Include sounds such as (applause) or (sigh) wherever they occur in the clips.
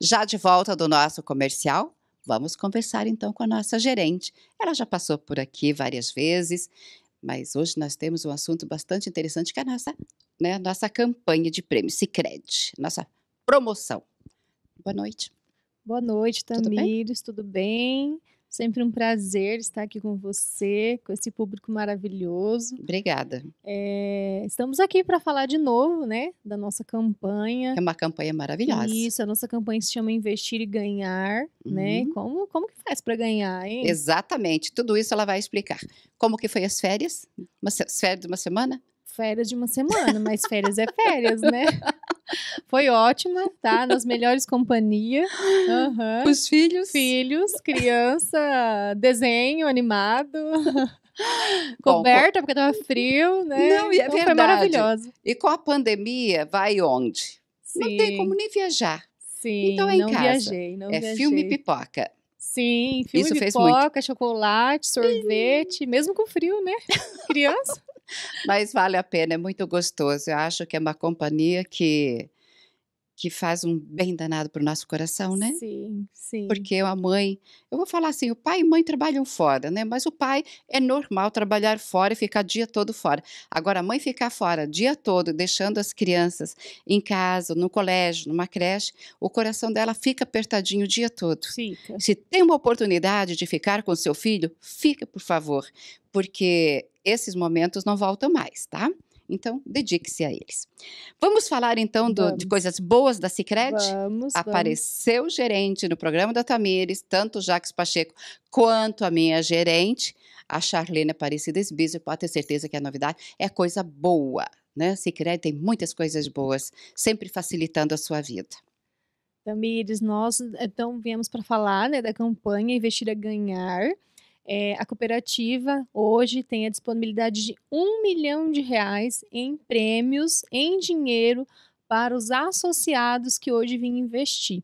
Já de volta do nosso comercial, vamos conversar então com a nossa gerente. Ela já passou por aqui várias vezes, mas hoje nós temos um assunto bastante interessante que é a nossa, né, nossa campanha de prêmio Cicred, nossa promoção. Boa noite. Boa noite, Tamires. Tudo bem? Tudo bem? Sempre um prazer estar aqui com você, com esse público maravilhoso. Obrigada. É, estamos aqui para falar de novo, né, da nossa campanha. É uma campanha maravilhosa. Isso, a nossa campanha se chama Investir e Ganhar, né? uhum. né? Como, como que faz para ganhar, hein? Exatamente. Tudo isso ela vai explicar. Como que foi as férias? As férias de uma semana? Férias de uma semana, mas férias é férias, né? (laughs) Foi ótima, tá? Nas melhores companhias. Uhum. Os filhos. Filhos, criança, desenho animado. Coberta, porque tava frio, né? Não, e é então, verdade. Foi maravilhoso. E com a pandemia, vai onde? Sim. Não tem como nem viajar. Sim, então é em casa. Viajei, é viajei. filme pipoca. Sim, filme Isso pipoca, chocolate, sorvete, mesmo com frio, né? (laughs) Criança. Mas vale a pena, é muito gostoso. Eu acho que é uma companhia que que faz um bem danado para o nosso coração, né? Sim, sim. Porque a mãe, eu vou falar assim, o pai e mãe trabalham fora, né? Mas o pai é normal trabalhar fora e ficar dia todo fora. Agora a mãe ficar fora dia todo, deixando as crianças em casa, no colégio, numa creche, o coração dela fica apertadinho o dia todo. Fica. Se tem uma oportunidade de ficar com seu filho, fica, por favor, porque esses momentos não voltam mais, tá? Então, dedique-se a eles. Vamos falar então do, de coisas boas da Cicred? Vamos. Apareceu vamos. gerente no programa da Tamires, tanto o Jacques Pacheco quanto a minha gerente, a Charlene Aparecida Esbizo, pode ter certeza que a é novidade é coisa boa, né? Cicred tem muitas coisas boas, sempre facilitando a sua vida. Tamires, nós então viemos para falar né, da campanha Investir a Ganhar é, a cooperativa hoje tem a disponibilidade de um milhão de reais em prêmios em dinheiro para os associados que hoje vêm investir.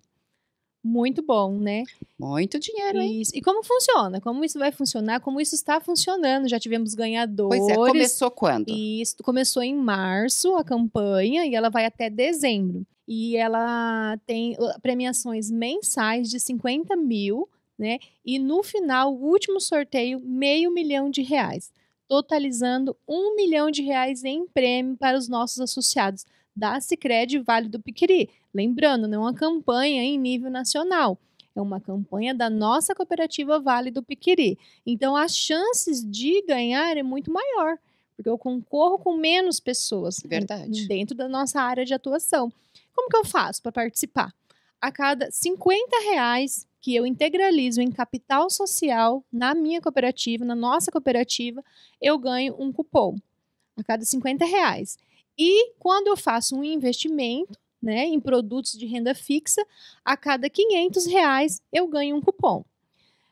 Muito bom, né? Muito dinheiro, hein? Isso. E como funciona? Como isso vai funcionar? Como isso está funcionando? Já tivemos ganhadores. Pois é, começou quando? Isso, começou em março a campanha e ela vai até dezembro. E ela tem premiações mensais de 50 mil né? E no final, o último sorteio, meio milhão de reais, totalizando um milhão de reais em prêmio para os nossos associados da Cicred Vale do Piquiri. Lembrando, não é uma campanha em nível nacional. É uma campanha da nossa cooperativa Vale do Piquiri. Então, as chances de ganhar é muito maior, porque eu concorro com menos pessoas Verdade. dentro da nossa área de atuação. Como que eu faço para participar? A cada 50 reais que eu integralizo em capital social na minha cooperativa, na nossa cooperativa, eu ganho um cupom a cada 50 reais. E quando eu faço um investimento né, em produtos de renda fixa, a cada 500 reais eu ganho um cupom.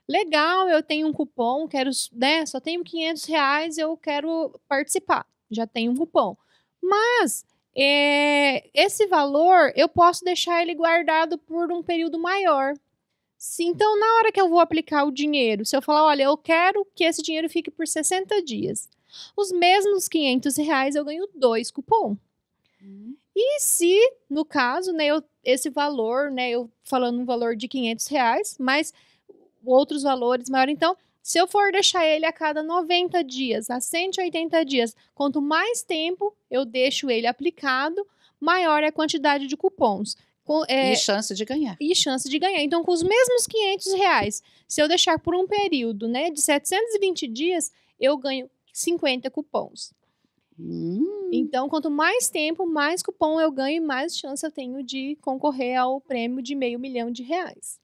Legal, eu tenho um cupom, quero, né, só tenho 500 reais, eu quero participar. Já tenho um cupom. Mas é, esse valor eu posso deixar ele guardado por um período maior. Se, então, na hora que eu vou aplicar o dinheiro, se eu falar, olha, eu quero que esse dinheiro fique por 60 dias, os mesmos 500 reais eu ganho dois cupom. Uhum. E se, no caso, né, eu, esse valor, né, eu falando um valor de 500 reais, mas outros valores maior, então, se eu for deixar ele a cada 90 dias, a 180 dias, quanto mais tempo eu deixo ele aplicado, maior é a quantidade de cupons. Com, é, e chance de ganhar. E chance de ganhar. Então, com os mesmos 500 reais, se eu deixar por um período né, de 720 dias, eu ganho 50 cupons. Hum. Então, quanto mais tempo, mais cupom eu ganho e mais chance eu tenho de concorrer ao prêmio de meio milhão de reais.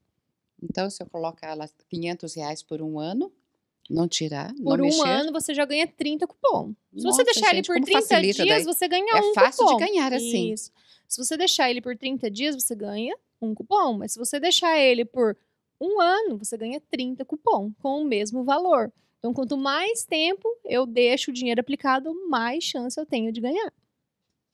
Então, se eu colocar lá 500 reais por um ano, não tirar, não Por um mexer. ano você já ganha 30 cupom. Se Nossa, você deixar gente, ele por 30 dias, daí. você ganha é um cupom. É fácil de ganhar assim. Isso. Se você deixar ele por 30 dias, você ganha um cupom. Mas se você deixar ele por um ano, você ganha 30 cupom com o mesmo valor. Então, quanto mais tempo eu deixo o dinheiro aplicado, mais chance eu tenho de ganhar.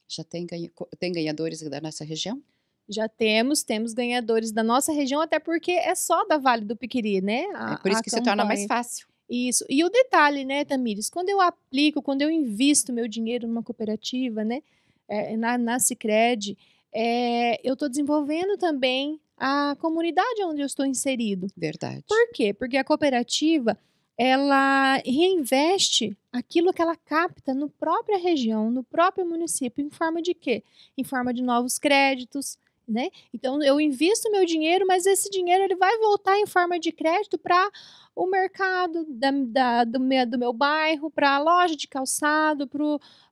Já tem, ganha, tem ganhadores da nossa região? Já temos, temos ganhadores da nossa região, até porque é só da Vale do Piquiri, né? A, é por isso que se torna mais fácil. Isso. E o detalhe, né, Tamires? Quando eu aplico, quando eu invisto meu dinheiro numa cooperativa, né, é, na, na Cicred, é, eu estou desenvolvendo também a comunidade onde eu estou inserido. Verdade. Por quê? Porque a cooperativa ela reinveste aquilo que ela capta no própria região, no próprio município, em forma de quê? Em forma de novos créditos, né? Então eu invisto meu dinheiro, mas esse dinheiro ele vai voltar em forma de crédito para o mercado da, da, do, meu, do, meu, bairro, para a loja de calçado,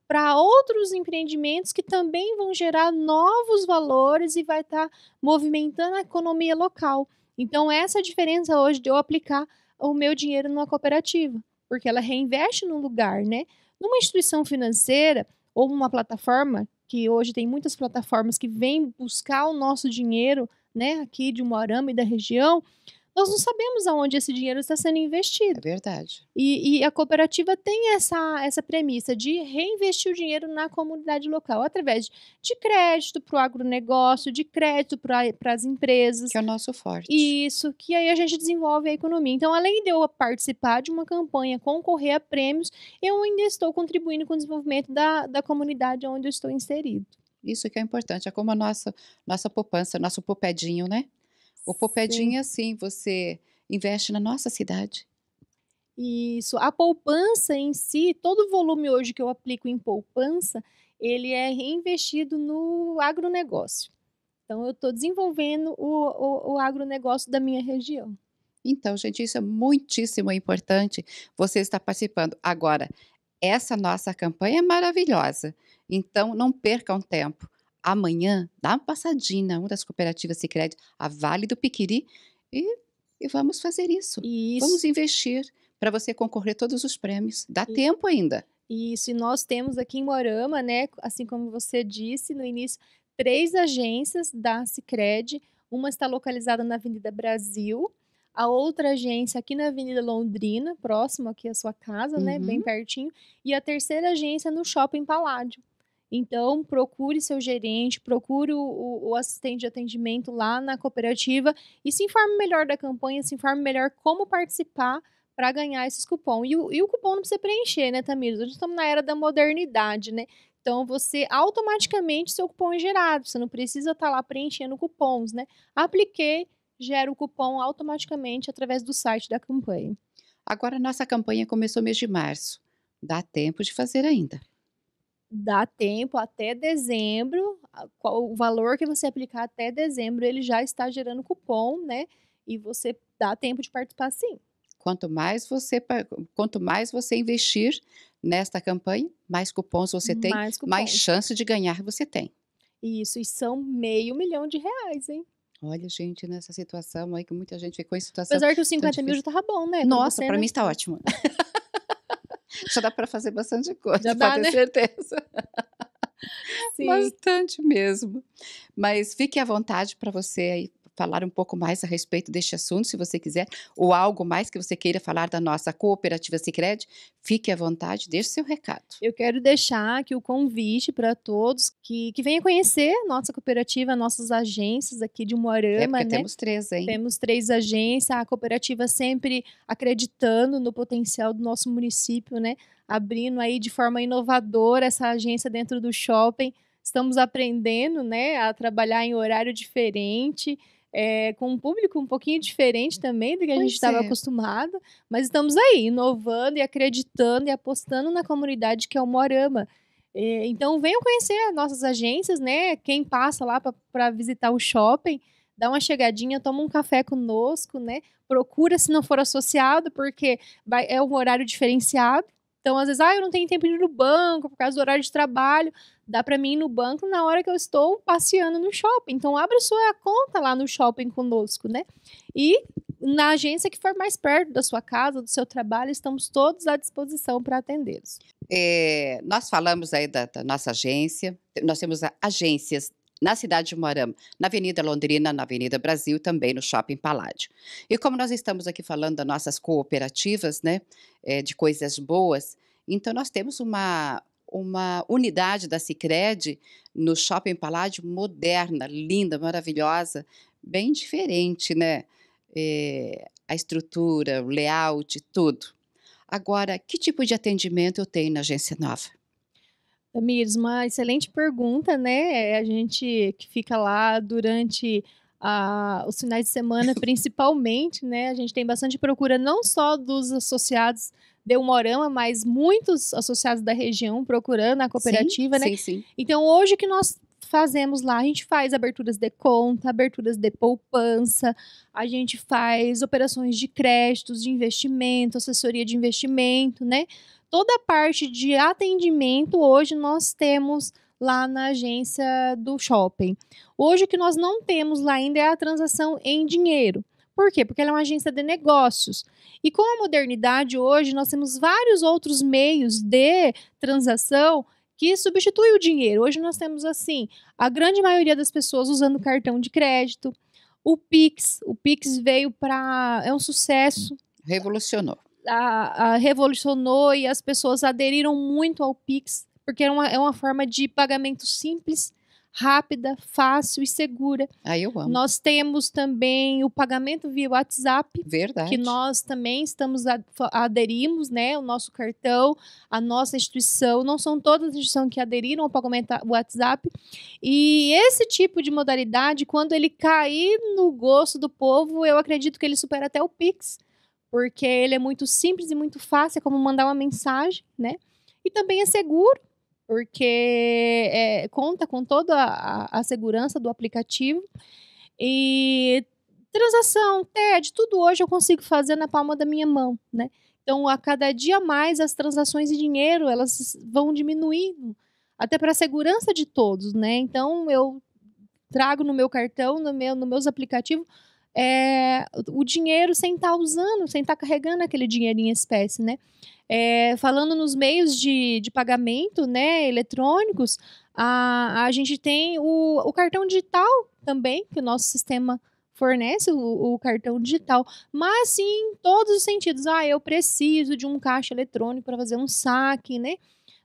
para outros empreendimentos que também vão gerar novos valores e vai estar tá movimentando a economia local. Então essa é a diferença hoje de eu aplicar o meu dinheiro numa cooperativa, porque ela reinveste num lugar, né? Numa instituição financeira ou uma plataforma que hoje tem muitas plataformas que vêm buscar o nosso dinheiro, né, aqui de Moarama e da região, nós não sabemos aonde esse dinheiro está sendo investido. É verdade. E, e, a cooperativa tem essa, essa premissa de reinvestir o dinheiro na comunidade local, através de, de crédito para o agronegócio, de crédito para as empresas. Que é o nosso forte. Isso, que aí a gente desenvolve a economia. Então, além de eu participar de uma campanha, concorrer a prêmios, eu ainda estou contribuindo com o desenvolvimento da, da comunidade onde eu estou inserido. Isso que é importante, é como a nossa, nossa poupança, nosso popedinho, né? O Popedinha, sim. sim, você investe na nossa cidade. Isso. A poupança em si, todo o volume hoje que eu aplico em poupança, ele é reinvestido no agronegócio. Então, eu estou desenvolvendo o, o, o agronegócio da minha região. Então, gente, isso é muitíssimo importante. Você está participando. Agora, essa nossa campanha é maravilhosa. Então, não percam tempo amanhã, dá uma passadinha, uma das cooperativas Sicredi, a Vale do Piquiri, e, e vamos fazer isso. isso. Vamos investir para você concorrer todos os prêmios. Dá isso. tempo ainda. Isso, e nós temos aqui em Morama, né, assim como você disse no início, três agências da Sicredi. Uma está localizada na Avenida Brasil, a outra agência aqui na Avenida Londrina, próximo aqui à sua casa, uhum. né, bem uhum. pertinho, e a terceira agência no Shopping Paládio. Então, procure seu gerente, procure o, o, assistente de atendimento lá na cooperativa e se informe melhor da campanha, se informe melhor como participar para ganhar esses cupons. E o, e o cupom não precisa preencher, né, Tamires? Hoje estamos na era da modernidade, né? Então, você automaticamente, seu cupom é gerado. Você não precisa estar tá lá preenchendo cupons, né? Apliquei, gera o cupom automaticamente através do site da campanha. Agora, nossa campanha começou mês de março. Dá tempo de fazer ainda dá tempo até dezembro, o valor que você aplicar até dezembro, ele já está gerando cupom, né? E você dá tempo de participar sim. Quanto mais você, quanto mais você investir nesta campanha, mais cupons você tem, mais, cupons. mais chance de ganhar você tem. Isso, e são meio milhão de reais, hein? Olha, gente, nessa situação aí que muita gente ficou em situação. Apesar que os 50 mil já tava bom, né? Nossa, para mim está ótimo. (laughs) Já dá para fazer bastante coisa, Já tá, dá, pode né? ter certeza. (laughs) Sim. Bastante mesmo. Mas fique à vontade para você aí falar um pouco mais a respeito deste assunto, se você quiser, ou algo mais que você queira falar da nossa cooperativa Sicredi, fique à vontade, deixe seu recado. Eu quero deixar aqui o convite para todos que, que venham conhecer nossa cooperativa, nossas agências aqui de Moarama, é né? Temos três, hein? Temos três agências, a cooperativa sempre acreditando no potencial do nosso município, né? Abrindo aí de forma inovadora essa agência dentro do shopping estamos aprendendo né, a trabalhar em horário diferente é, com um público um pouquinho diferente também do que a pois gente estava é. acostumado, mas estamos aí, inovando e acreditando e apostando na comunidade que é o Morama. É, então venham conhecer as nossas agências, né? Quem passa lá para visitar o shopping, dá uma chegadinha, toma um café conosco, né? Procura se não for associado, porque vai, é um horário diferenciado. Então, às vezes, ah, eu não tenho tempo de ir no banco por causa do horário de trabalho. Dá para mim ir no banco na hora que eu estou passeando no shopping. Então, abre sua conta lá no shopping conosco, né? E na agência que for mais perto da sua casa, do seu trabalho, estamos todos à disposição para atendê-los. É, nós falamos aí da, da, nossa agência, nós temos agências na cidade de Moarama, na Avenida Londrina, na Avenida Brasil, também no Shopping Paládio. E como nós estamos aqui falando das nossas cooperativas, né, é, de coisas boas, então nós temos uma, uma unidade da Cicred no Shopping Paládio moderna, linda, maravilhosa, bem diferente, né? É, a estrutura, o layout, tudo. Agora, que tipo de atendimento eu tenho na agência nova? Tamires, uma excelente pergunta, né? É, a gente que fica lá durante os finais de semana, (laughs) principalmente, né? A gente tem bastante procura não só dos associados de Umorama, mas muitos associados da região procurando a cooperativa, sim, né? Sim, sim. Então, hoje que nós fazemos lá. A gente faz aberturas de conta, aberturas de poupança, a gente faz operações de créditos, de investimento, assessoria de investimento, né? Toda a parte de atendimento hoje nós temos lá na agência do shopping. Hoje o que nós não temos lá ainda é a transação em dinheiro. Por quê? Porque ela é uma agência de negócios. E com a modernidade hoje, nós temos vários outros meios de transação que substitui o dinheiro. Hoje nós temos assim, a grande maioria das pessoas usando cartão de crédito. O Pix, o Pix veio para é um sucesso. Revolucionou. A, a, revolucionou e as pessoas aderiram muito ao Pix porque é uma, é uma forma de pagamento simples rápida, fácil e segura. Aí ah, eu amo. Nós temos também o pagamento via WhatsApp. Verdade. Que nós também estamos aderimos, né? O nosso cartão, a nossa instituição. Não são todas as instituições que aderiram ao pagamento WhatsApp. E esse tipo de modalidade, quando ele cair no gosto do povo, eu acredito que ele supera até o Pix. Porque ele é muito simples e muito fácil, é como mandar uma mensagem, né? E também é seguro, porque é, conta com toda a, a segurança do aplicativo e transação, TED, tudo hoje eu consigo fazer na palma da minha mão, né? Então, a cada dia mais as transações de dinheiro elas vão diminuindo, até para a segurança de todos, né? Então, eu trago no meu cartão, no meu, nos meus aplicativos, é, o dinheiro sem estar tá usando, sem estar tá carregando aquele dinheirinho em espécie, né? É, falando nos meios de, de pagamento né, eletrônicos, a, a gente tem o, o cartão digital também, que o nosso sistema fornece o, o, cartão digital, mas sim em todos os sentidos. Ah, eu preciso de um caixa eletrônico para fazer um saque, né?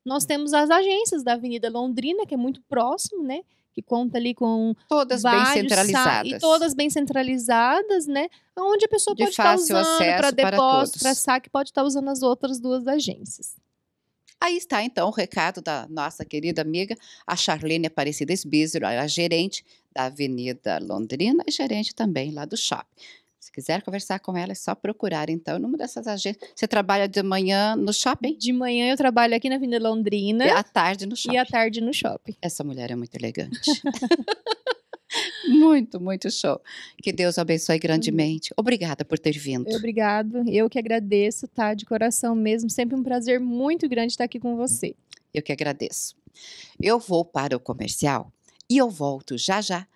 Nós temos as agências da Avenida Londrina, que é muito próximo, né? que conta ali com todas bem centralizadas e todas bem centralizadas, né? Onde a pessoa De pode estar tá usando para depósito, para saque, pode estar tá usando as outras duas agências. Aí está então o recado da nossa querida amiga, a Charlene Aparecida Esbízero, a gerente da Avenida Londrina e gerente também lá do shopping. Se quiser conversar com ela, é só procurar, então, numa dessas agências. Você trabalha de manhã no shopping? De manhã eu trabalho aqui na Avenida Londrina. E à tarde no shopping. E à tarde no shopping. Essa mulher é muito elegante. (laughs) muito, muito show. Que Deus abençoe grandemente. Obrigada por ter vindo. Obrigado. Eu que agradeço, tá? De coração mesmo. Sempre um prazer muito grande estar aqui com você. Eu que agradeço. Eu vou para o comercial e eu volto já já.